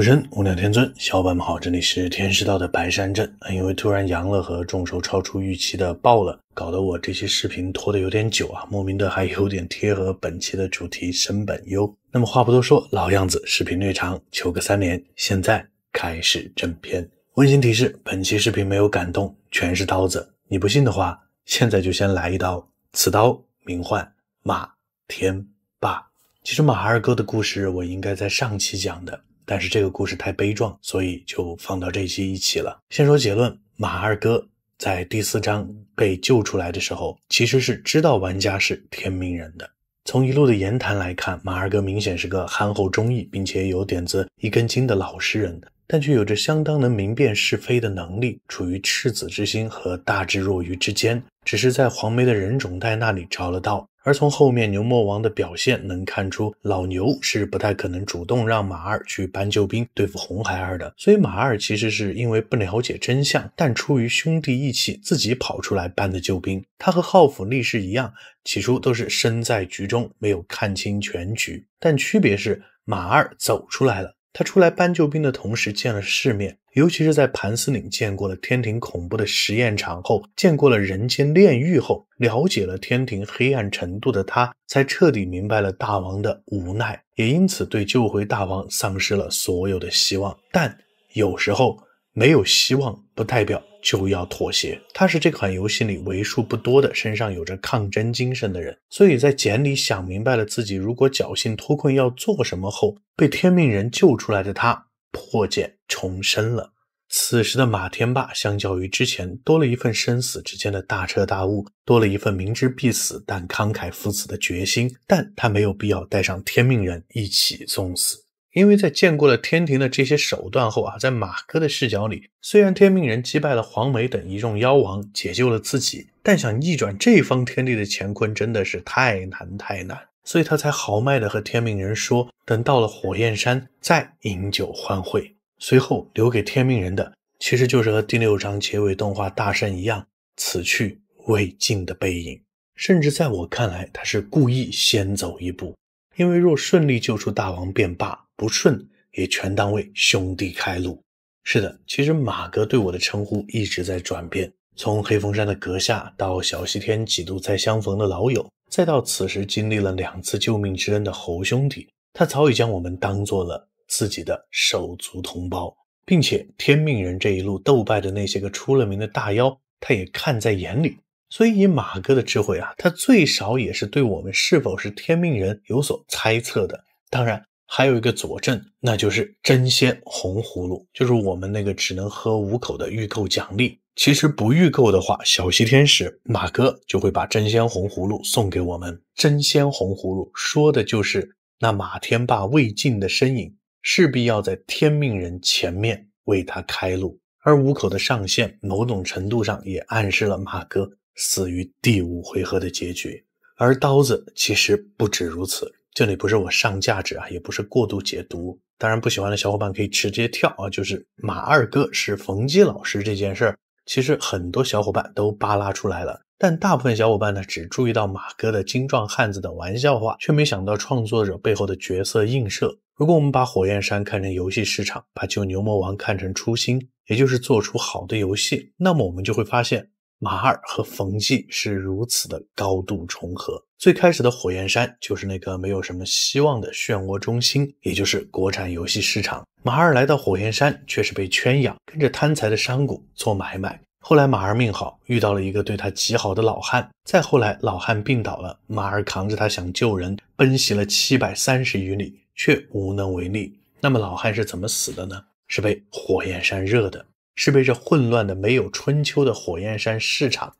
武神无量天尊，小伙伴们好，这里是天师道的白山镇。因为突然阳了和众筹超出预期的爆了，搞得我这些视频拖得有点久啊，莫名的还有点贴合本期的主题升本优。那么话不多说，老样子，视频略长，求个三连。现在开始正片。温馨提示：本期视频没有感动，全是刀子。你不信的话，现在就先来一刀。此刀名唤马天霸。其实马二哥的故事，我应该在上期讲的。但是这个故事太悲壮，所以就放到这期一起了。先说结论：马二哥在第四章被救出来的时候，其实是知道玩家是天命人的。从一路的言谈来看，马二哥明显是个憨厚忠义，并且有点子一根筋的老实人，但却有着相当能明辨是非的能力，处于赤子之心和大智若愚之间，只是在黄梅的人种袋那里着了道。而从后面牛魔王的表现能看出，老牛是不太可能主动让马二去搬救兵对付红孩儿的。所以马二其实是因为不了解真相，但出于兄弟义气，自己跑出来搬的救兵。他和浩府力士一样，起初都是身在局中，没有看清全局。但区别是，马二走出来了。他出来搬救兵的同时见了世面，尤其是在盘丝岭见过了天庭恐怖的实验场后，见过了人间炼狱后，了解了天庭黑暗程度的他，才彻底明白了大王的无奈，也因此对救回大王丧失了所有的希望。但有时候没有希望不代表。就要妥协，他是这款游戏里为数不多的身上有着抗争精神的人。所以在简里想明白了自己如果侥幸脱困要做什么后，被天命人救出来的他破茧重生了。此时的马天霸相较于之前多了一份生死之间的大彻大悟，多了一份明知必死但慷慨赴死的决心。但他没有必要带上天命人一起送死。因为在见过了天庭的这些手段后啊，在马哥的视角里，虽然天命人击败了黄眉等一众妖王，解救了自己，但想逆转这方天地的乾坤，真的是太难太难，所以他才豪迈的和天命人说：“等到了火焰山再饮酒欢会。”随后留给天命人的，其实就是和第六章结尾动画大圣一样，此去未尽的背影。甚至在我看来，他是故意先走一步，因为若顺利救出大王便罢。不顺也全当为兄弟开路。是的，其实马哥对我的称呼一直在转变，从黑风山的阁下，到小西天几度再相逢的老友，再到此时经历了两次救命之恩的猴兄弟，他早已将我们当做了自己的手足同胞，并且天命人这一路斗败的那些个出了名的大妖，他也看在眼里。所以，马哥的智慧啊，他最少也是对我们是否是天命人有所猜测的。当然。还有一个佐证，那就是真仙红葫芦，就是我们那个只能喝五口的预购奖励。其实不预购的话，小西天使马哥就会把真仙红葫芦送给我们。真仙红葫芦说的就是那马天霸未尽的身影，势必要在天命人前面为他开路。而五口的上限，某种程度上也暗示了马哥死于第五回合的结局。而刀子其实不止如此。这里不是我上价值啊，也不是过度解读。当然不喜欢的小伙伴可以直接跳啊。就是马二哥是冯骥老师这件事儿，其实很多小伙伴都扒拉出来了。但大部分小伙伴呢，只注意到马哥的精壮汉子的玩笑话，却没想到创作者背后的角色映射。如果我们把火焰山看成游戏市场，把救牛魔王看成初心，也就是做出好的游戏，那么我们就会发现马二和冯骥是如此的高度重合。最开始的火焰山就是那个没有什么希望的漩涡中心，也就是国产游戏市场。马儿来到火焰山，却是被圈养，跟着贪财的商贾做买卖。后来马儿命好，遇到了一个对他极好的老汉。再后来，老汉病倒了，马儿扛着他想救人，奔袭了七百三十余里，却无能为力。那么老汉是怎么死的呢？是被火焰山热的，是被这混乱的没有春秋的火焰山市场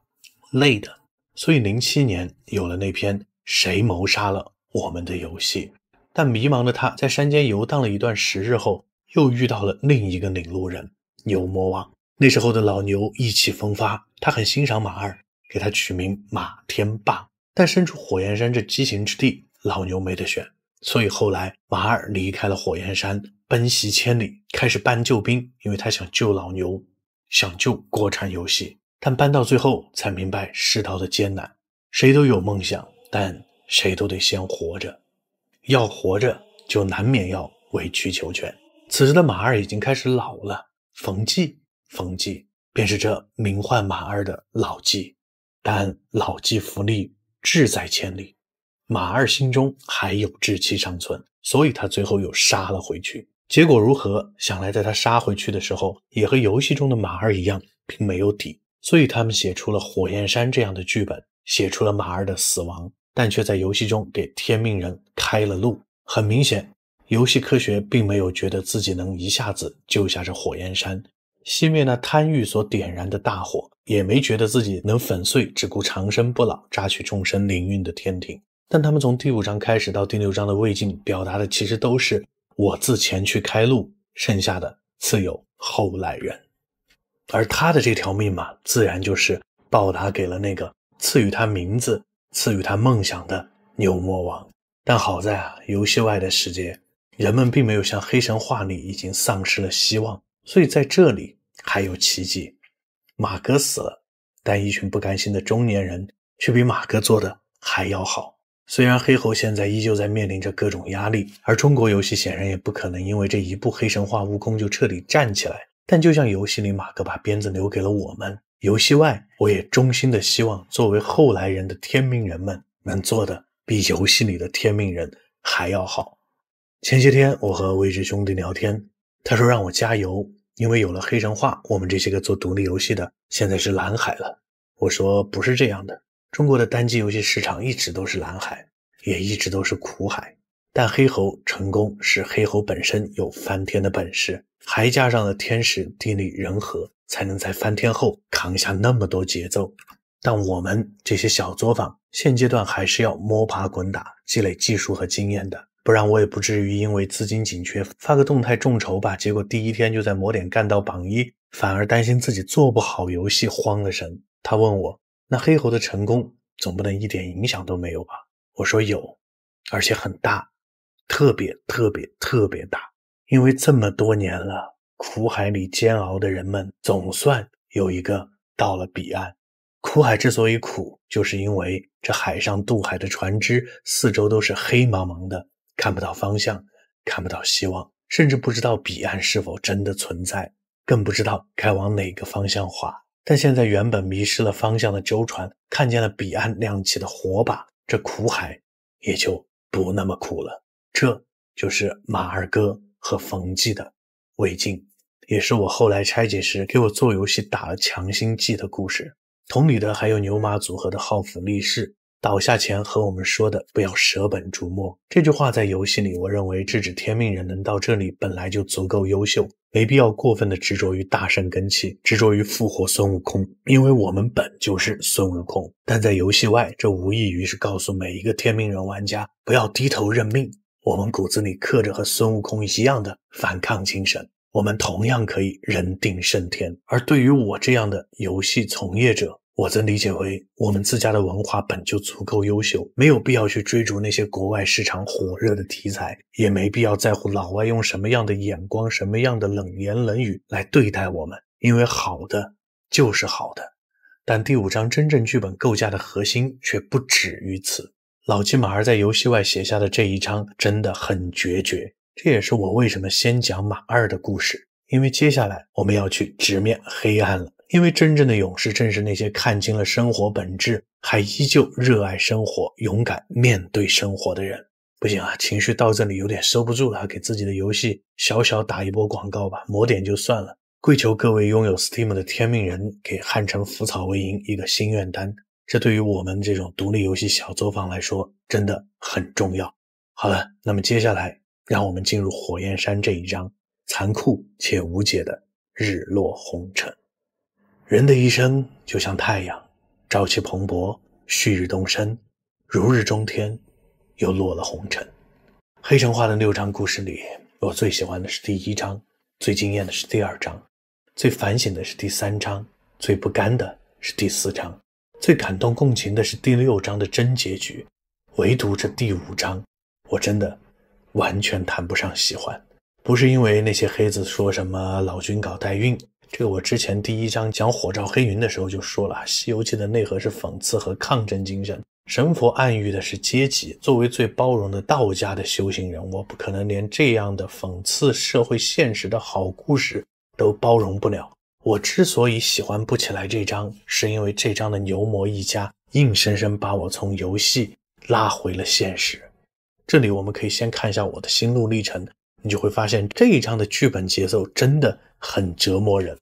累的。所以，零七年有了那篇《谁谋杀了我们的游戏》。但迷茫的他在山间游荡了一段时日后，又遇到了另一个领路人牛魔王。那时候的老牛意气风发，他很欣赏马二，给他取名马天霸。但身处火焰山这畸形之地，老牛没得选。所以后来，马二离开了火焰山，奔袭千里，开始搬救兵，因为他想救老牛，想救国产游戏。但搬到最后才明白世道的艰难。谁都有梦想，但谁都得先活着。要活着，就难免要委曲求全。此时的马二已经开始老了。冯骥，冯骥便是这名唤马二的老骥，但老骥伏枥，志在千里。马二心中还有志气尚存，所以他最后又杀了回去。结果如何？想来在他杀回去的时候，也和游戏中的马二一样，并没有底。所以他们写出了《火焰山》这样的剧本，写出了马儿的死亡，但却在游戏中给天命人开了路。很明显，游戏科学并没有觉得自己能一下子救下这火焰山，熄灭那贪欲所点燃的大火，也没觉得自己能粉碎只顾长生不老、榨取众生灵运的天庭。但他们从第五章开始到第六章的魏晋，表达的其实都是“我自前去开路，剩下的自有后来人”。而他的这条命嘛，自然就是报答给了那个赐予他名字、赐予他梦想的牛魔王。但好在啊，游戏外的世界，人们并没有像《黑神话》里已经丧失了希望，所以在这里还有奇迹。马哥死了，但一群不甘心的中年人却比马哥做的还要好。虽然黑猴现在依旧在面临着各种压力，而中国游戏显然也不可能因为这一部《黑神话：悟空》就彻底站起来。但就像游戏里马哥把鞭子留给了我们，游戏外我也衷心的希望，作为后来人的天命人们能做的比游戏里的天命人还要好。前些天我和未知兄弟聊天，他说让我加油，因为有了黑神话，我们这些个做独立游戏的现在是蓝海了。我说不是这样的，中国的单机游戏市场一直都是蓝海，也一直都是苦海。但黑猴成功是黑猴本身有翻天的本事。还加上了天时地利人和，才能在翻天后扛下那么多节奏。但我们这些小作坊现阶段还是要摸爬滚打，积累技术和经验的。不然我也不至于因为资金紧缺发个动态众筹吧，结果第一天就在某点干到榜一，反而担心自己做不好游戏慌了神。他问我，那黑猴的成功总不能一点影响都没有吧？我说有，而且很大，特别特别特别大。因为这么多年了，苦海里煎熬的人们总算有一个到了彼岸。苦海之所以苦，就是因为这海上渡海的船只四周都是黑茫茫的，看不到方向，看不到希望，甚至不知道彼岸是否真的存在，更不知道该往哪个方向划。但现在原本迷失了方向的舟船看见了彼岸亮起的火把，这苦海也就不那么苦了。这就是马二哥。和冯骥的魏晋，也是我后来拆解时给我做游戏打了强心剂的故事。同理的还有牛马组合的浩府立誓倒下前和我们说的“不要舍本逐末”这句话，在游戏里，我认为制止天命人能到这里本来就足够优秀，没必要过分的执着于大圣根器，执着于复活孙悟空，因为我们本就是孙悟空。但在游戏外，这无异于是告诉每一个天命人玩家，不要低头认命。我们骨子里刻着和孙悟空一样的反抗精神，我们同样可以人定胜天。而对于我这样的游戏从业者，我则理解为，我们自家的文化本就足够优秀，没有必要去追逐那些国外市场火热的题材，也没必要在乎老外用什么样的眼光、什么样的冷言冷语来对待我们，因为好的就是好的。但第五章真正剧本构架的核心却不止于此。老金马儿在游戏外写下的这一章真的很决绝，这也是我为什么先讲马二的故事，因为接下来我们要去直面黑暗了。因为真正的勇士，正是那些看清了生活本质，还依旧热爱生活、勇敢面对生活的人。不行啊，情绪到这里有点收不住了，给自己的游戏小小打一波广告吧，磨点就算了。跪求各位拥有 Steam 的天命人，给汉城腐草为萤一个心愿单。这对于我们这种独立游戏小作坊来说，真的很重要。好了，那么接下来，让我们进入《火焰山》这一章，残酷且无解的日落红尘。人的一生就像太阳，朝气蓬勃，旭日东升，如日中天，又落了红尘。黑神话的六章故事里，我最喜欢的是第一章，最惊艳的是第二章，最反省的是第三章，最不甘的是第四章。最感动共情的是第六章的真结局，唯独这第五章，我真的完全谈不上喜欢。不是因为那些黑子说什么老君搞代孕，这个我之前第一章讲火照黑云的时候就说了，《西游记》的内核是讽刺和抗争精神，神佛暗喻的是阶级。作为最包容的道家的修行人，我不可能连这样的讽刺社会现实的好故事都包容不了。我之所以喜欢不起来这张，是因为这张的牛魔一家硬生生把我从游戏拉回了现实。这里我们可以先看一下我的心路历程，你就会发现这一章的剧本节奏真的很折磨人。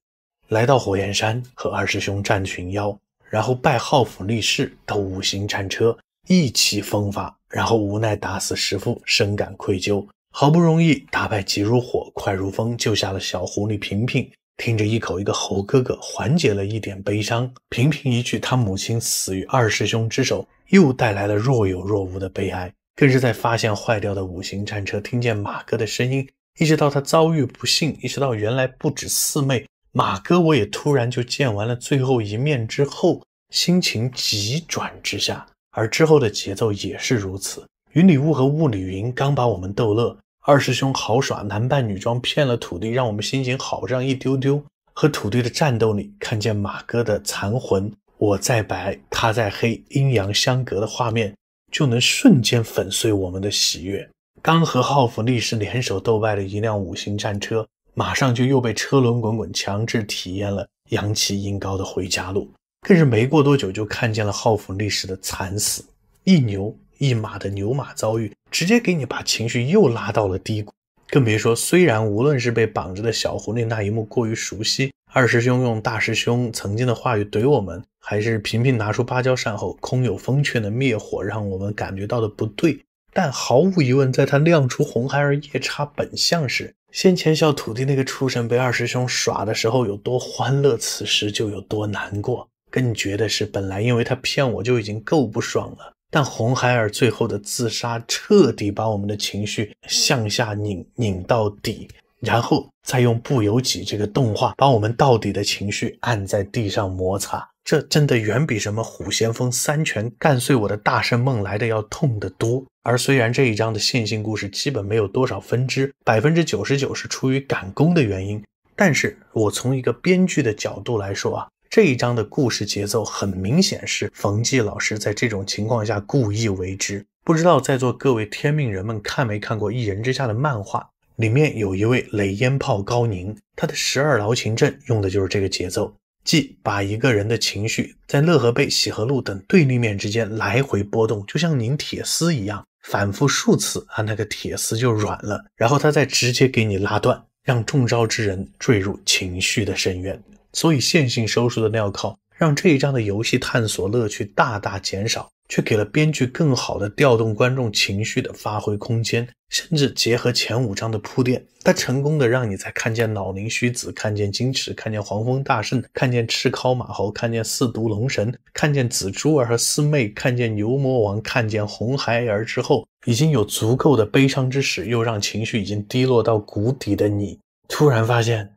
来到火焰山和二师兄战群妖，然后拜号府力士到五行战车，意气风发，然后无奈打死师傅，深感愧疚，好不容易打败急如火、快如风，救下了小狐狸平平。听着一口一个猴哥哥，缓解了一点悲伤；频频一句他母亲死于二师兄之手，又带来了若有若无的悲哀。更是在发现坏掉的五行战车，听见马哥的声音，一直到他遭遇不幸，一直到原来不止四妹，马哥我也突然就见完了最后一面之后，心情急转直下。而之后的节奏也是如此。云里雾和雾里云刚把我们逗乐。二师兄豪耍男扮女装骗了土地，让我们心情好上一丢丢。和土地的战斗里，看见马哥的残魂，我在白，他在黑，阴阳相隔的画面，就能瞬间粉碎我们的喜悦。刚和浩斧力士联手斗败了一辆五星战车，马上就又被车轮滚滚强制体验了扬起音高的回家路，更是没过多久就看见了浩斧力士的惨死，一牛。一马的牛马遭遇，直接给你把情绪又拉到了低谷，更别说虽然无论是被绑着的小狐狸那一幕过于熟悉，二师兄用大师兄曾经的话语怼我们，还是频频拿出芭蕉扇后空有风圈的灭火，让我们感觉到的不对，但毫无疑问，在他亮出红孩儿夜叉本相时，先前笑土地那个畜生被二师兄耍的时候有多欢乐，此时就有多难过。更绝的是，本来因为他骗我就已经够不爽了。但红孩儿最后的自杀，彻底把我们的情绪向下拧拧到底，然后再用不由己这个动画，把我们到底的情绪按在地上摩擦，这真的远比什么虎先锋三拳干碎我的大圣梦来的要痛得多。而虽然这一章的线性故事基本没有多少分支，百分之九十九是出于赶工的原因，但是我从一个编剧的角度来说啊。这一章的故事节奏很明显是冯骥老师在这种情况下故意为之。不知道在座各位天命人们看没看过《一人之下》的漫画？里面有一位雷烟炮高宁，他的十二劳情阵用的就是这个节奏，即把一个人的情绪在乐和悲、喜和怒等对立面之间来回波动，就像拧铁丝一样，反复数次，啊，那个铁丝就软了，然后他再直接给你拉断，让中招之人坠入情绪的深渊。所以线性收束的镣铐让这一章的游戏探索乐趣大大减少，却给了编剧更好的调动观众情绪的发挥空间。甚至结合前五章的铺垫，它成功的让你在看见老林须子、看见金池、看见黄风大圣、看见赤尻马猴、看见四毒龙神、看见紫珠儿和四妹、看见牛魔王、看见红孩儿之后，已经有足够的悲伤之时，又让情绪已经低落到谷底的你，突然发现。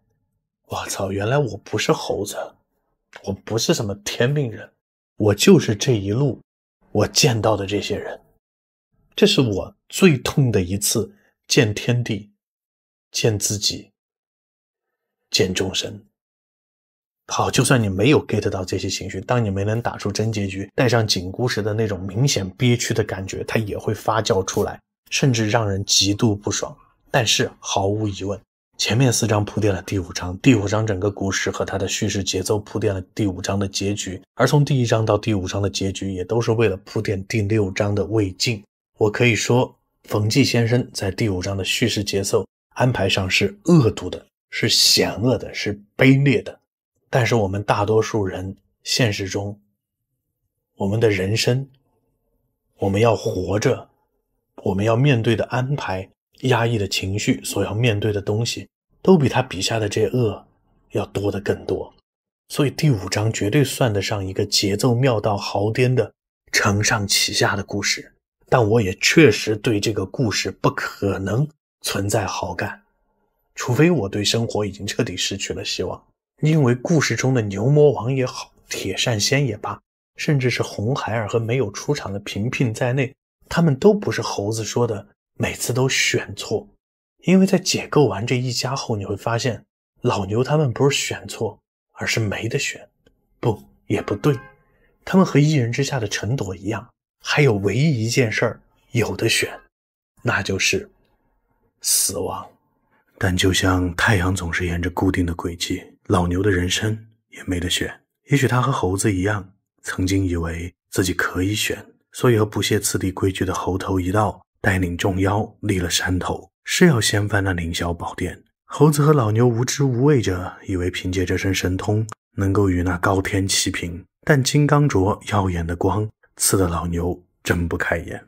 我操！原来我不是猴子，我不是什么天命人，我就是这一路我见到的这些人。这是我最痛的一次见天地、见自己、见众生。好，就算你没有 get 到这些情绪，当你没能打出真结局，带上紧箍时的那种明显憋屈的感觉，它也会发酵出来，甚至让人极度不爽。但是毫无疑问。前面四章铺垫了第五章，第五章整个故事和它的叙事节奏铺垫了第五章的结局，而从第一章到第五章的结局也都是为了铺垫第六章的未尽。我可以说，冯骥先生在第五章的叙事节奏安排上是恶毒的，是险恶的，是卑劣的。但是我们大多数人现实中，我们的人生，我们要活着，我们要面对的安排。压抑的情绪所要面对的东西，都比他笔下的这恶要多得更多。所以第五章绝对算得上一个节奏妙到毫巅的承上启下的故事。但我也确实对这个故事不可能存在好感，除非我对生活已经彻底失去了希望。因为故事中的牛魔王也好，铁扇仙也罢，甚至是红孩儿和没有出场的平平在内，他们都不是猴子说的。每次都选错，因为在解构完这一家后，你会发现老牛他们不是选错，而是没得选。不，也不对，他们和一人之下的陈朵一样，还有唯一一件事儿有的选，那就是死亡。但就像太阳总是沿着固定的轨迹，老牛的人生也没得选。也许他和猴子一样，曾经以为自己可以选，所以和不屑次第规矩的猴头一道带领众妖立了山头，是要掀翻那凌霄宝殿。猴子和老牛无知无畏，者以为凭借这身神通能够与那高天齐平，但金刚镯耀眼的光刺得老牛睁不开眼。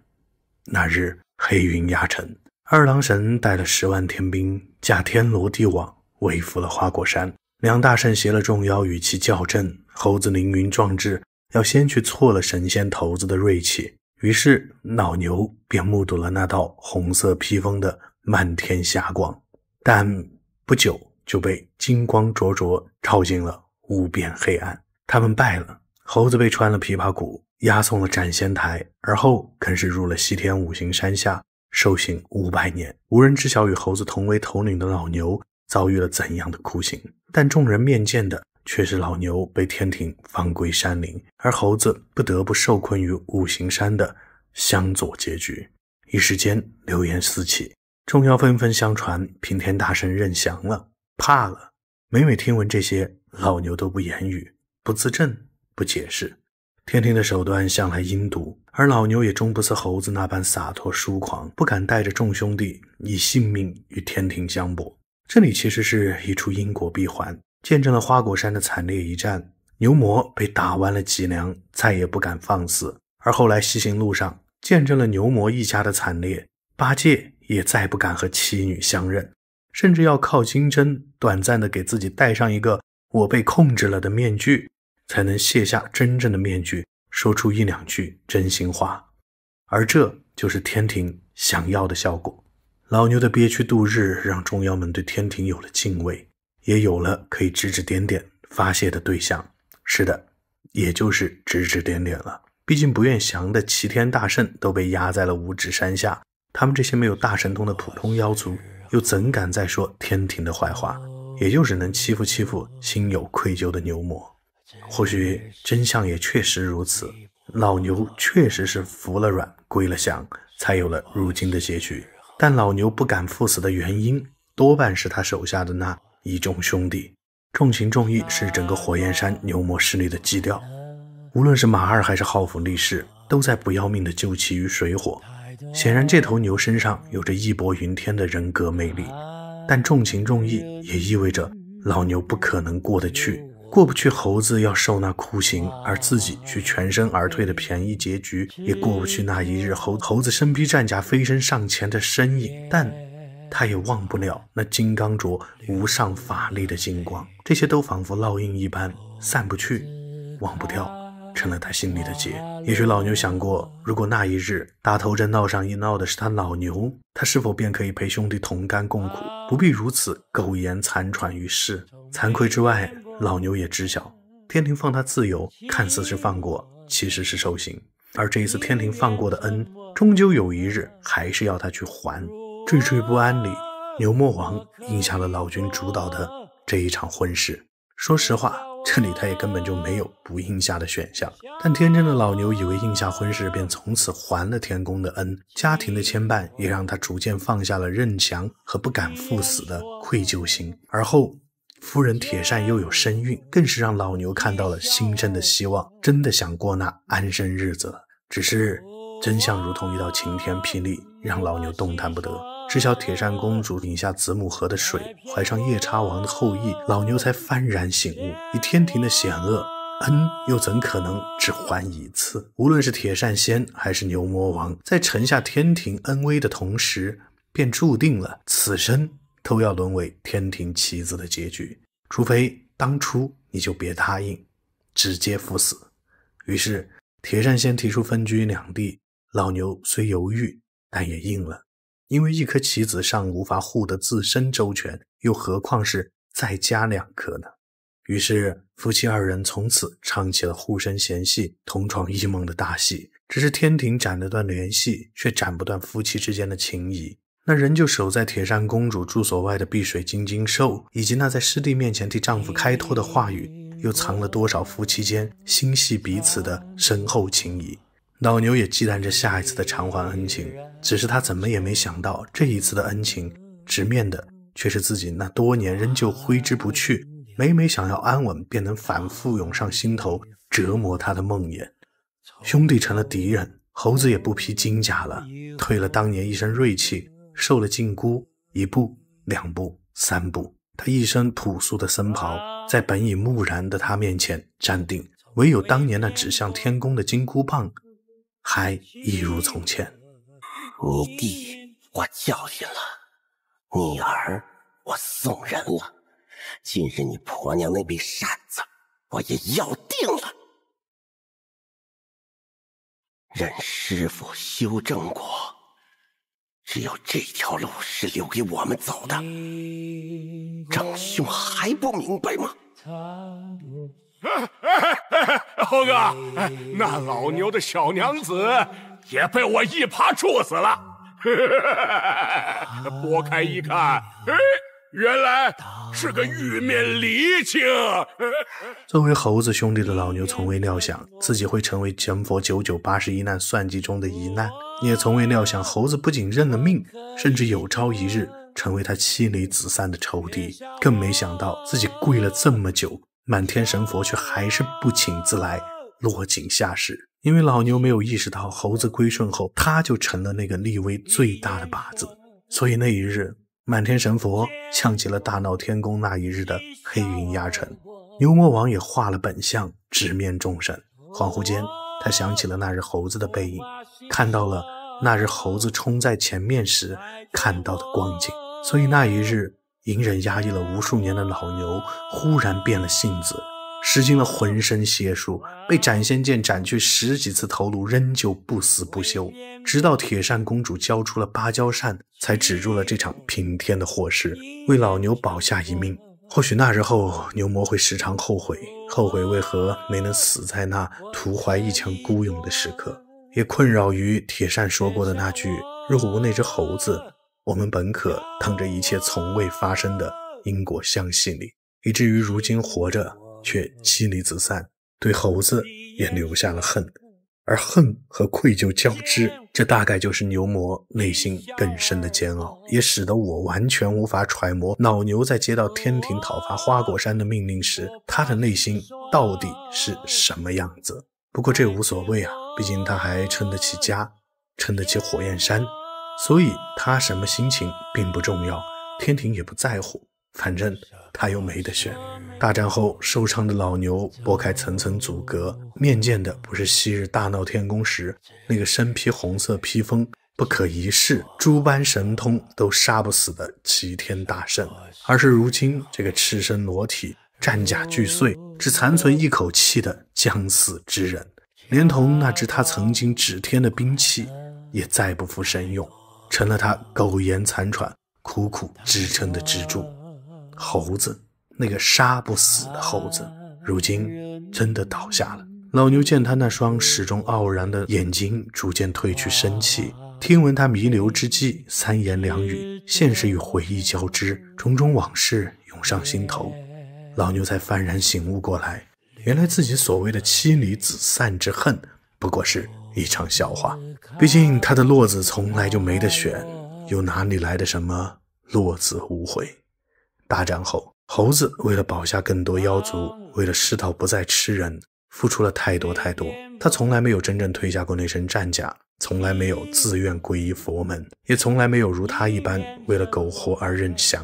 那日黑云压城，二郎神带了十万天兵，架天罗地网围伏了花果山。两大圣携了众妖与其较阵，猴子凌云壮志，要先去挫了神仙头子的锐气。于是老牛便目睹了那道红色披风的漫天霞光，但不久就被金光灼灼照进了无边黑暗。他们败了，猴子被穿了琵琶骨，押送了斩仙台，而后更是入了西天五行山下受刑五百年。无人知晓与猴子同为头领的老牛遭遇了怎样的酷刑，但众人面见的。却是老牛被天庭放归山林，而猴子不得不受困于五行山的相左结局。一时间流言四起，众妖纷纷相传平天大神认降了，怕了。每每听闻这些，老牛都不言语，不自证，不解释。天庭的手段向来阴毒，而老牛也终不似猴子那般洒脱疏狂，不敢带着众兄弟以性命与天庭相搏。这里其实是一处因果闭环。见证了花果山的惨烈一战，牛魔被打弯了脊梁，再也不敢放肆。而后来西行路上，见证了牛魔一家的惨烈，八戒也再不敢和妻女相认，甚至要靠金针短暂的给自己戴上一个“我被控制了”的面具，才能卸下真正的面具，说出一两句真心话。而这就是天庭想要的效果。老牛的憋屈度日，让众妖们对天庭有了敬畏。也有了可以指指点点发泄的对象，是的，也就是指指点点了。毕竟不愿降的齐天大圣都被压在了五指山下，他们这些没有大神通的普通妖族，又怎敢再说天庭的坏话？也就只能欺负欺负心有愧疚的牛魔。或许真相也确实如此，老牛确实是服了软、归了降，才有了如今的结局。但老牛不敢赴死的原因，多半是他手下的那。一众兄弟重情重义是整个火焰山牛魔势力的基调。无论是马二还是浩府力士，都在不要命的救其于水火。显然，这头牛身上有着义薄云天的人格魅力。但重情重义也意味着老牛不可能过得去，过不去猴子要受那酷刑，而自己却全身而退的便宜结局也过不去。那一日，猴猴子身披战甲飞身上前的身影，但。他也忘不了那金刚镯无上法力的金光，这些都仿佛烙印一般，散不去，忘不掉，成了他心里的结。也许老牛想过，如果那一日大头阵闹上一闹的是他老牛，他是否便可以陪兄弟同甘共苦，不必如此苟延残喘于世？惭愧之外，老牛也知晓，天庭放他自由，看似是放过，其实是受刑。而这一次天庭放过的恩，终究有一日还是要他去还。惴惴不安里，牛魔王应下了老君主导的这一场婚事。说实话，这里他也根本就没有不应下的选项。但天真的老牛以为应下婚事，便从此还了天宫的恩，家庭的牵绊也让他逐渐放下了任强和不敢赴死的愧疚心。而后，夫人铁扇又有身孕，更是让老牛看到了新生的希望，真的想过那安生日子。了。只是。真相如同一道晴天霹雳，让老牛动弹不得。知晓铁扇公主饮下子母河的水，怀上夜叉王的后裔，老牛才幡然醒悟。以天庭的险恶，恩又怎可能只还一次？无论是铁扇仙还是牛魔王，在臣下天庭恩威的同时，便注定了此生都要沦为天庭棋子的结局。除非当初你就别答应，直接赴死。于是，铁扇仙提出分居两地。老牛虽犹豫，但也应了，因为一颗棋子尚无法护得自身周全，又何况是再加两颗呢？于是夫妻二人从此唱起了互生嫌隙、同床异梦的大戏。只是天庭斩了断联系，却斩不断夫妻之间的情谊。那仍旧守在铁扇公主住所外的碧水金睛兽，以及那在师弟面前替丈夫开脱的话语，又藏了多少夫妻间心系彼此的深厚情谊？老牛也忌惮着下一次的偿还恩情，只是他怎么也没想到，这一次的恩情，直面的却是自己那多年仍旧挥之不去、每每想要安稳便能反复涌上心头、折磨他的梦魇。兄弟成了敌人，猴子也不披金甲了，退了当年一身锐气，受了禁锢，一步、两步、三步，他一身朴素的僧袍在本已木然的他面前站定，唯有当年那指向天宫的金箍棒。还一如从前。你弟我教训了，你儿我送人了，今日你婆娘那笔扇子我也要定了。任师傅修正果，只有这条路是留给我们走的，长兄还不明白吗？猴哥，那老牛的小娘子也被我一耙处死了。拨开一看，哎，原来是个玉面狸精。作为猴子兄弟的老牛，从未料想自己会成为全佛九九八十一难算计中的一难，也从未料想猴子不仅认了命，甚至有朝一日成为他妻离子散的仇敌，更没想到自己跪了这么久。满天神佛却还是不请自来，落井下石，因为老牛没有意识到猴子归顺后，他就成了那个立威最大的靶子。所以那一日，满天神佛像极了大闹天宫那一日的黑云压城，牛魔王也化了本相，直面众神。恍惚间，他想起了那日猴子的背影，看到了那日猴子冲在前面时看到的光景。所以那一日。隐忍压抑了无数年的老牛忽然变了性子，使尽了浑身解数，被斩仙剑斩去十几次头颅，仍旧不死不休。直到铁扇公主交出了芭蕉扇，才止住了这场平天的祸事，为老牛保下一命。或许那日后，牛魔会时常后悔，后悔为何没能死在那徒怀一腔孤勇的时刻，也困扰于铁扇说过的那句：“若无那只猴子。”我们本可当着一切从未发生的因果相信你，以至于如今活着却妻离子散，对猴子也留下了恨，而恨和愧疚交织，这大概就是牛魔内心更深的煎熬，也使得我完全无法揣摩老牛在接到天庭讨伐花果山的命令时，他的内心到底是什么样子。不过这无所谓啊，毕竟他还撑得起家，撑得起火焰山。所以他什么心情并不重要，天庭也不在乎，反正他又没得选。大战后受伤的老牛拨开层层阻隔，面见的不是昔日大闹天宫时那个身披红色披风、不可一世、诸般神通都杀不死的齐天大圣，而是如今这个赤身裸体、战甲俱碎、只残存一口气的将死之人，连同那支他曾经指天的兵器，也再不复神勇。成了他苟延残喘、苦苦支撑的支柱。猴子，那个杀不死的猴子，如今真的倒下了。老牛见他那双始终傲然的眼睛逐渐褪去生气，听闻他弥留之际三言两语，现实与回忆交织，种种往事涌上心头。老牛才幡然醒悟过来，原来自己所谓的妻离子散之恨，不过是……一场笑话，毕竟他的落子从来就没得选，又哪里来的什么落子无悔？大战后，猴子为了保下更多妖族，为了世道不再吃人，付出了太多太多。他从来没有真正褪下过那身战甲，从来没有自愿皈依佛门，也从来没有如他一般为了苟活而认降。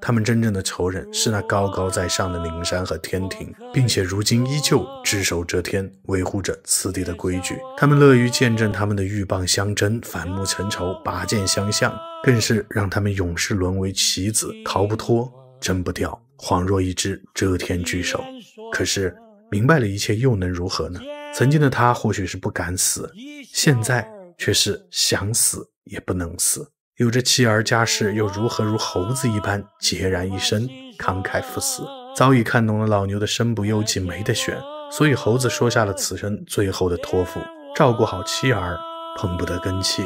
他们真正的仇人是那高高在上的灵山和天庭，并且如今依旧只手遮天，维护着此地的规矩。他们乐于见证他们的鹬蚌相争、反目成仇、拔剑相向，更是让他们永世沦为棋子，逃不脱，争不掉，恍若一只遮天巨手。可是，明白了一切又能如何呢？曾经的他或许是不敢死，现在却是想死也不能死。有着妻儿家室，又如何如猴子一般孑然一身、慷慨赴死？早已看懂了老牛的身不由己，没得选。所以猴子说下了此生最后的托付，照顾好妻儿，碰不得根气，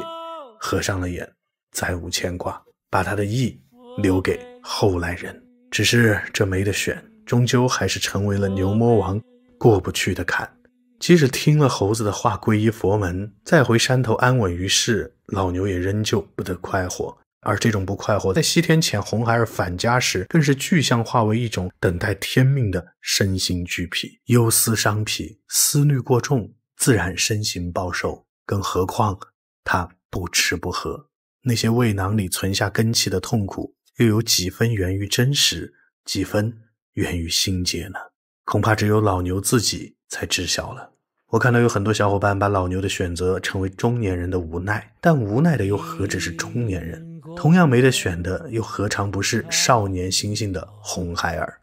合上了眼，再无牵挂，把他的意留给后来人。只是这没得选，终究还是成为了牛魔王过不去的坎。即使听了猴子的话，皈依佛门，再回山头安稳于世，老牛也仍旧不得快活。而这种不快活，在西天前红孩儿返家时，更是具象化为一种等待天命的身心俱疲，忧思伤脾，思虑过重，自然身形暴瘦。更何况他不吃不喝，那些胃囊里存下根气的痛苦，又有几分源于真实，几分源于心结呢？恐怕只有老牛自己才知晓了。我看到有很多小伙伴把老牛的选择成为中年人的无奈，但无奈的又何止是中年人？同样没得选的又何尝不是少年心性的红孩儿？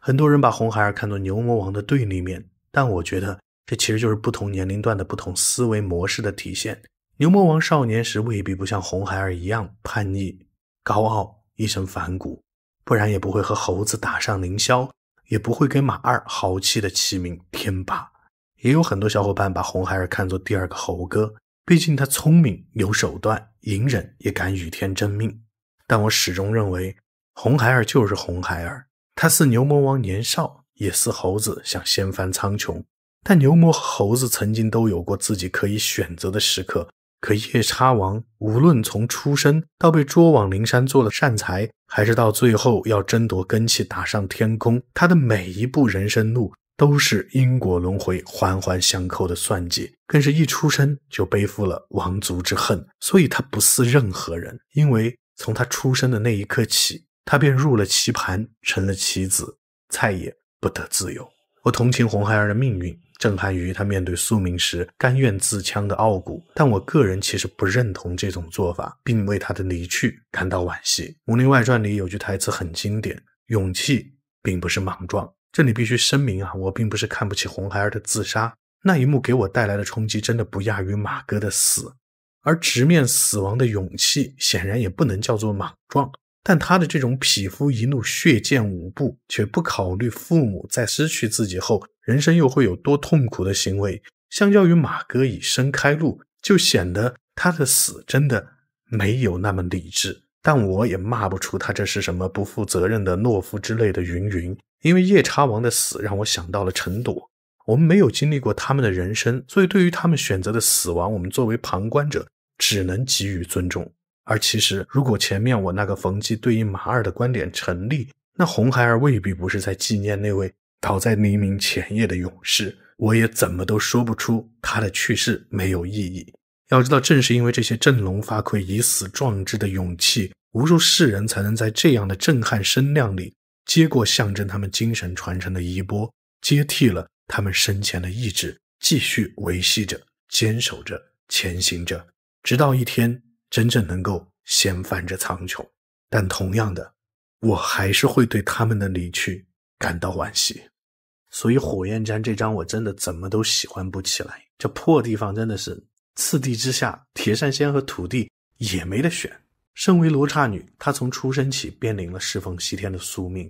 很多人把红孩儿看作牛魔王的对立面，但我觉得这其实就是不同年龄段的不同思维模式的体现。牛魔王少年时未必不像红孩儿一样叛逆、高傲、一身反骨，不然也不会和猴子打上凌霄，也不会给马二豪气的起名天霸。也有很多小伙伴把红孩儿看作第二个猴哥，毕竟他聪明有手段，隐忍也敢与天争命。但我始终认为，红孩儿就是红孩儿，他似牛魔王年少，也似猴子想掀翻苍穹。但牛魔和猴子曾经都有过自己可以选择的时刻，可夜叉王无论从出生到被捉往灵山做了善财，还是到最后要争夺根器打上天空，他的每一步人生路。都是因果轮回环环相扣的算计，更是一出生就背负了王族之恨，所以他不似任何人，因为从他出生的那一刻起，他便入了棋盘，成了棋子，再也不得自由。我同情红孩儿的命运，震撼于他面对宿命时甘愿自戕的傲骨，但我个人其实不认同这种做法，并为他的离去感到惋惜。《武林外传》里有句台词很经典：“勇气并不是莽撞。”这里必须声明啊，我并不是看不起红孩儿的自杀那一幕给我带来的冲击，真的不亚于马哥的死。而直面死亡的勇气，显然也不能叫做莽撞。但他的这种匹夫一怒血溅五步，却不考虑父母在失去自己后，人生又会有多痛苦的行为，相较于马哥以身开路，就显得他的死真的没有那么理智。但我也骂不出他这是什么不负责任的懦夫之类的云云。因为夜叉王的死让我想到了陈朵，我们没有经历过他们的人生，所以对于他们选择的死亡，我们作为旁观者只能给予尊重。而其实，如果前面我那个冯骥对于马二的观点成立，那红孩儿未必不是在纪念那位倒在黎明前夜的勇士。我也怎么都说不出他的去世没有意义。要知道，正是因为这些振聋发聩、以死壮志的勇气，无数世人才能在这样的震撼声量里。接过象征他们精神传承的衣钵，接替了他们生前的意志，继续维系着、坚守着、前行着，直到一天真正能够掀翻这苍穹。但同样的，我还是会对他们的离去感到惋惜。所以，《火焰山》这张我真的怎么都喜欢不起来。这破地方真的是次第之下，铁扇仙和土地也没得选。身为罗刹女，她从出生起便领了侍奉西天的宿命。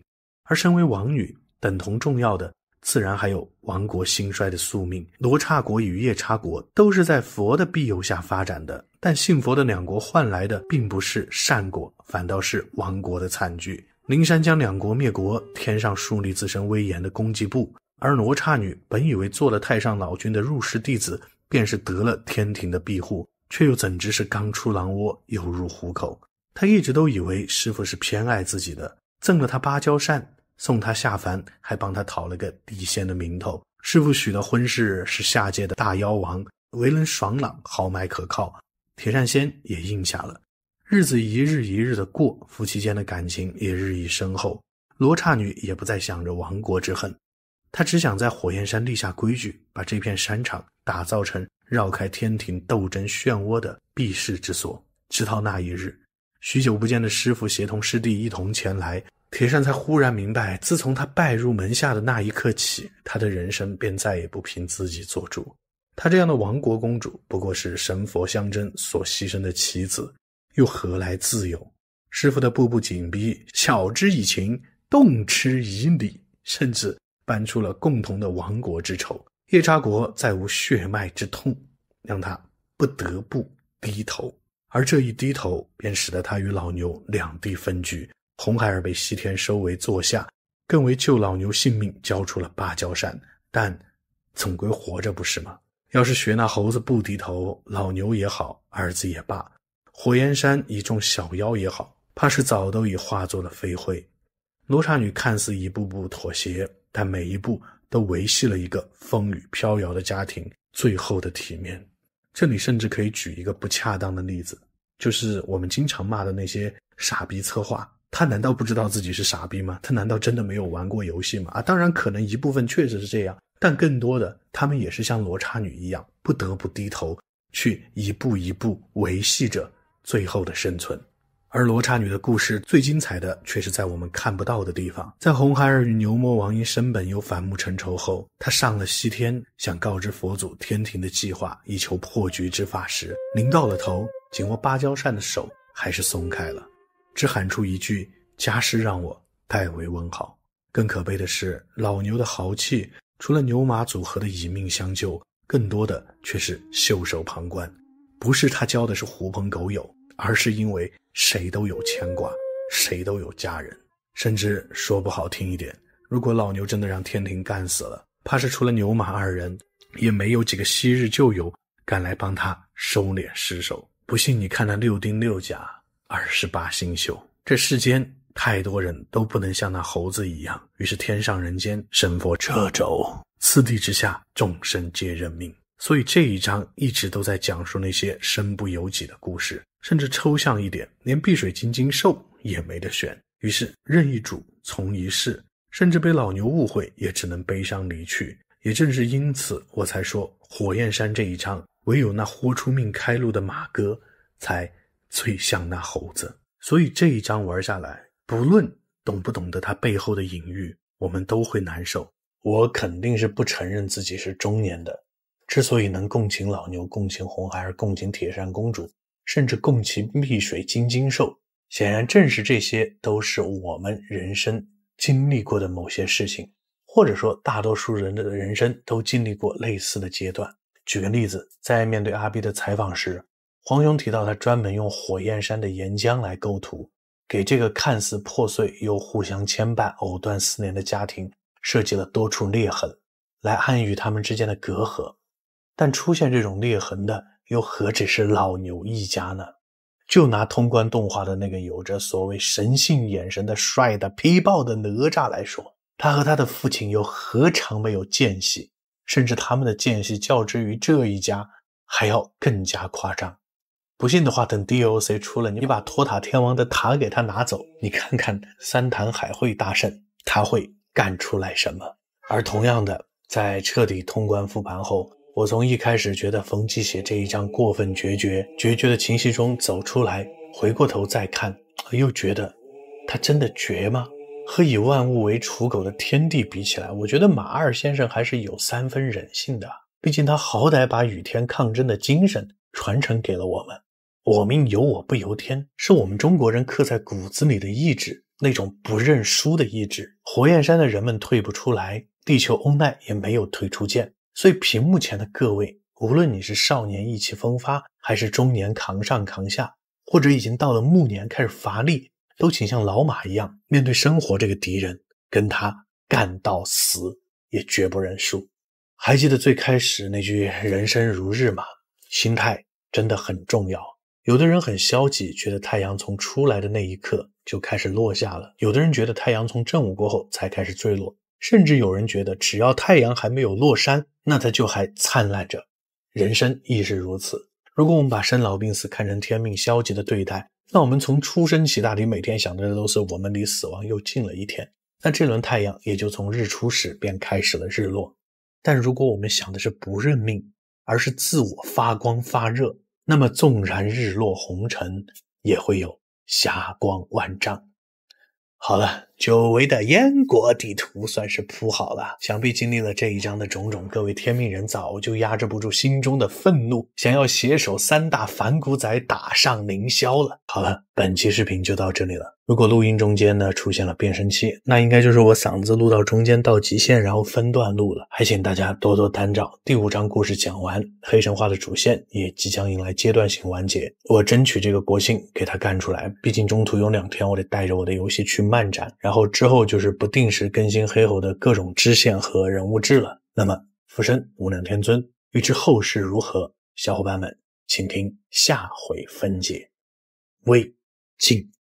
而身为王女，等同重要的，自然还有王国兴衰的宿命。罗刹国与夜叉国都是在佛的庇佑下发展的，但信佛的两国换来的并不是善果，反倒是亡国的惨剧。灵山将两国灭国，天上树立自身威严的功绩簿。而罗刹女本以为做了太上老君的入室弟子，便是得了天庭的庇护，却又怎知是刚出狼窝又入虎口？她一直都以为师傅是偏爱自己的，赠了她芭蕉扇。送他下凡，还帮他讨了个地仙的名头。师傅许的婚事是下界的大妖王，为人爽朗、豪迈、可靠。铁扇仙也应下了。日子一日一日的过，夫妻间的感情也日益深厚。罗刹女也不再想着亡国之恨，她只想在火焰山立下规矩，把这片山场打造成绕开天庭斗争漩涡的避世之所。直到那一日，许久不见的师傅协同师弟一同前来。铁扇才忽然明白，自从他拜入门下的那一刻起，他的人生便再也不凭自己做主。他这样的亡国公主，不过是神佛相争所牺牲的棋子，又何来自由？师傅的步步紧逼，晓之以情，动之以理，甚至搬出了共同的亡国之仇，夜叉国再无血脉之痛，让他不得不低头。而这一低头，便使得他与老牛两地分居。红孩儿被西天收为座下，更为救老牛性命，交出了芭蕉扇。但总归活着不是吗？要是学那猴子不低头，老牛也好，儿子也罢，火焰山一众小妖也好，怕是早都已化作了飞灰。罗刹女看似一步步妥协，但每一步都维系了一个风雨飘摇的家庭最后的体面。这里甚至可以举一个不恰当的例子，就是我们经常骂的那些傻逼策划。他难道不知道自己是傻逼吗？他难道真的没有玩过游戏吗？啊，当然可能一部分确实是这样，但更多的他们也是像罗刹女一样，不得不低头去一步一步维系着最后的生存。而罗刹女的故事最精彩的，却是在我们看不到的地方。在红孩儿与牛魔王因申本有反目成仇后，他上了西天，想告知佛祖天庭的计划，以求破局之法时，临到了头，紧握芭蕉扇的手还是松开了。只喊出一句“家师让我代为问好”。更可悲的是，老牛的豪气，除了牛马组合的以命相救，更多的却是袖手旁观。不是他交的是狐朋狗友，而是因为谁都有牵挂，谁都有家人。甚至说不好听一点，如果老牛真的让天庭干死了，怕是除了牛马二人，也没有几个昔日旧友敢来帮他收敛尸首。不信，你看那六丁六甲。二十八星宿，这世间太多人都不能像那猴子一样。于是天上人间，神佛掣肘，次第之下，众生皆认命。所以这一章一直都在讲述那些身不由己的故事。甚至抽象一点，连碧水金晶兽也没得选。于是任意主从一世，甚至被老牛误会，也只能悲伤离去。也正是因此，我才说火焰山这一章，唯有那豁出命开路的马哥才。最像那猴子，所以这一章玩下来，不论懂不懂得它背后的隐喻，我们都会难受。我肯定是不承认自己是中年的，之所以能共情老牛、共情红孩儿、共情铁扇公主，甚至共情碧水金晶兽，显然正是这些都是我们人生经历过的某些事情，或者说大多数人的人生都经历过类似的阶段。举个例子，在面对阿 B 的采访时。黄兄提到，他专门用火焰山的岩浆来构图，给这个看似破碎又互相牵绊、藕断丝连的家庭设计了多处裂痕，来暗喻他们之间的隔阂。但出现这种裂痕的，又何止是老牛一家呢？就拿通关动画的那个有着所谓神性眼神的帅的皮爆的哪吒来说，他和他的父亲又何尝没有间隙？甚至他们的间隙，较之于这一家，还要更加夸张。不信的话，等 DOC 出了你，把托塔天王的塔给他拿走，你看看三坛海会大圣他会干出来什么。而同样的，在彻底通关复盘后，我从一开始觉得冯继写这一章过分决绝、决绝的情绪中走出来，回过头再看，又觉得他真的绝吗？和以万物为刍狗的天地比起来，我觉得马二先生还是有三分人性的。毕竟他好歹把与天抗争的精神传承给了我们。我命由我不由天，是我们中国人刻在骨子里的意志，那种不认输的意志。火焰山的人们退不出来，地球欧奈也没有退出键。所以，屏幕前的各位，无论你是少年意气风发，还是中年扛上扛下，或者已经到了暮年开始乏力，都请像老马一样，面对生活这个敌人，跟他干到死，也绝不认输。还记得最开始那句“人生如日”吗？心态真的很重要。有的人很消极，觉得太阳从出来的那一刻就开始落下了；有的人觉得太阳从正午过后才开始坠落，甚至有人觉得只要太阳还没有落山，那它就还灿烂着。人生亦是如此。如果我们把生老病死看成天命，消极的对待，那我们从出生起，大抵每天想的都是我们离死亡又近了一天。那这轮太阳也就从日出时便开始了日落。但如果我们想的是不认命，而是自我发光发热。那么，纵然日落红尘，也会有霞光万丈。好了。久违的燕国地图算是铺好了，想必经历了这一章的种种，各位天命人早就压制不住心中的愤怒，想要携手三大反骨仔打上凌霄了。好了，本期视频就到这里了。如果录音中间呢出现了变声期，那应该就是我嗓子录到中间到极限，然后分段录了，还请大家多多担照。第五章故事讲完，黑神话的主线也即将迎来阶段性完结，我争取这个国庆给他干出来。毕竟中途有两天，我得带着我的游戏去漫展。然后之后就是不定时更新黑猴的各种支线和人物志了。那么浮身无量天尊，欲知后事如何，小伙伴们请听下回分解。魏敬。